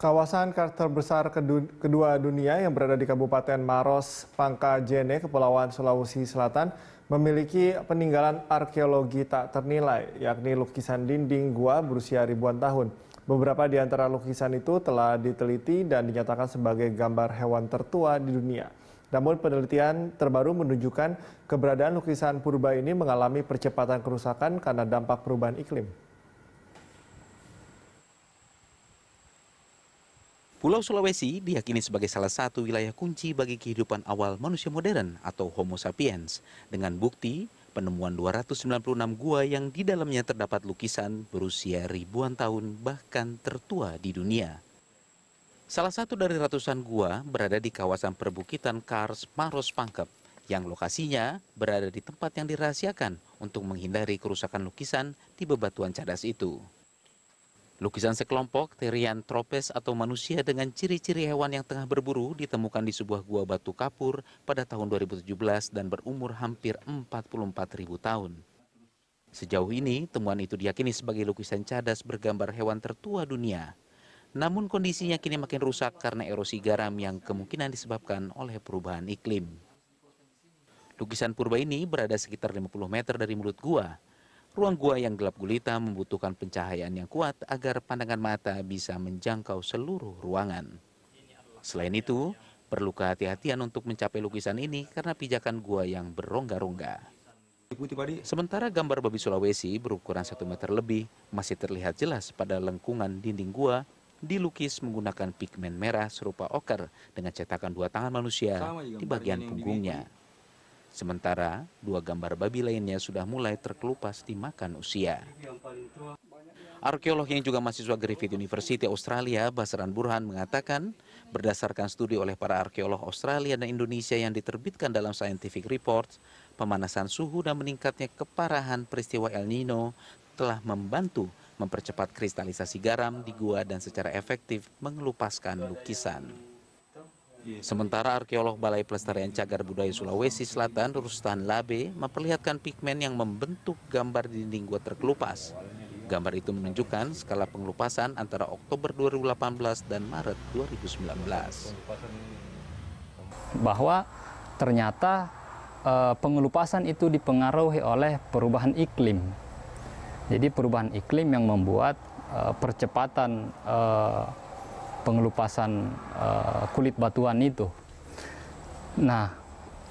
Kawasan karter besar kedua dunia yang berada di Kabupaten Maros, Pangkajene, Kepulauan Sulawesi Selatan memiliki peninggalan arkeologi tak ternilai, yakni lukisan dinding gua berusia ribuan tahun. Beberapa di antara lukisan itu telah diteliti dan dinyatakan sebagai gambar hewan tertua di dunia. Namun penelitian terbaru menunjukkan keberadaan lukisan purba ini mengalami percepatan kerusakan karena dampak perubahan iklim. Pulau Sulawesi diyakini sebagai salah satu wilayah kunci bagi kehidupan awal manusia modern atau Homo sapiens dengan bukti penemuan 296 gua yang di dalamnya terdapat lukisan berusia ribuan tahun bahkan tertua di dunia. Salah satu dari ratusan gua berada di kawasan perbukitan Kars Maros Pangkep yang lokasinya berada di tempat yang dirahasiakan untuk menghindari kerusakan lukisan di bebatuan cadas itu. Lukisan sekelompok Terian tropes atau manusia dengan ciri-ciri hewan yang tengah berburu ditemukan di sebuah gua batu kapur pada tahun 2017 dan berumur hampir 44.000 tahun. Sejauh ini, temuan itu diyakini sebagai lukisan cadas bergambar hewan tertua dunia. Namun kondisinya kini makin rusak karena erosi garam yang kemungkinan disebabkan oleh perubahan iklim. Lukisan purba ini berada sekitar 50 meter dari mulut gua. Ruang gua yang gelap gulita membutuhkan pencahayaan yang kuat agar pandangan mata bisa menjangkau seluruh ruangan. Selain itu, perlu kehati-hatian untuk mencapai lukisan ini karena pijakan gua yang berongga-rongga. Sementara gambar babi Sulawesi berukuran 1 meter lebih masih terlihat jelas pada lengkungan dinding gua dilukis menggunakan pigmen merah serupa oker dengan cetakan dua tangan manusia di bagian punggungnya. Sementara dua gambar babi lainnya sudah mulai terkelupas dimakan usia. Arkeolog yang juga mahasiswa Griffith University Australia, Basran Burhan mengatakan, berdasarkan studi oleh para arkeolog Australia dan Indonesia yang diterbitkan dalam Scientific Reports, pemanasan suhu dan meningkatnya keparahan peristiwa El Nino telah membantu mempercepat kristalisasi garam di gua dan secara efektif mengelupaskan lukisan. Sementara arkeolog Balai Pelestarian Cagar Budaya Sulawesi Selatan, Rustan Labe, memperlihatkan pigmen yang membentuk gambar dinding gua terkelupas. Gambar itu menunjukkan skala pengelupasan antara Oktober 2018 dan Maret 2019. Bahwa ternyata eh, pengelupasan itu dipengaruhi oleh perubahan iklim. Jadi perubahan iklim yang membuat eh, percepatan eh, pengelupasan uh, kulit batuan itu. Nah,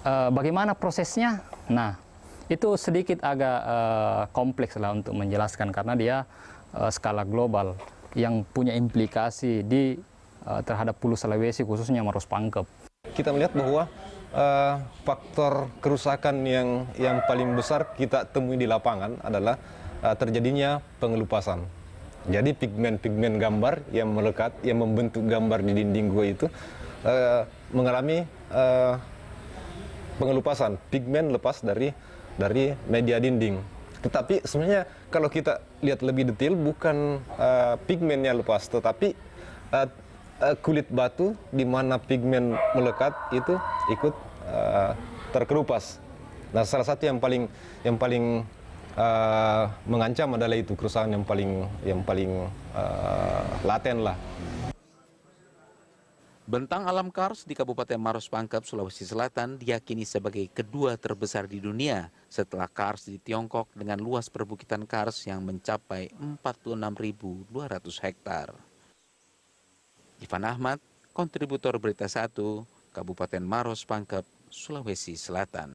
uh, bagaimana prosesnya? Nah, itu sedikit agak uh, kompleks lah untuk menjelaskan karena dia uh, skala global yang punya implikasi di uh, terhadap Pulau Sulawesi khususnya Maros Pangkep. Kita melihat bahwa uh, faktor kerusakan yang yang paling besar kita temui di lapangan adalah uh, terjadinya pengelupasan jadi pigmen-pigmen gambar yang melekat, yang membentuk gambar di dinding gua itu uh, mengalami uh, pengelupasan, pigmen lepas dari dari media dinding. Tetapi sebenarnya kalau kita lihat lebih detail bukan uh, pigmennya lepas, tetapi uh, kulit batu di mana pigmen melekat itu ikut uh, terkelupas. Nah, salah satu yang paling yang paling uh, mengancam adalah itu kerusakan yang paling yang paling uh, laten lah. Bentang alam Kars di Kabupaten Maros Pangkep, Sulawesi Selatan diyakini sebagai kedua terbesar di dunia setelah Kars di Tiongkok dengan luas perbukitan Kars yang mencapai 46.200 hektar. Ivan Ahmad, kontributor Berita 1, Kabupaten Maros Pangkep, Sulawesi Selatan.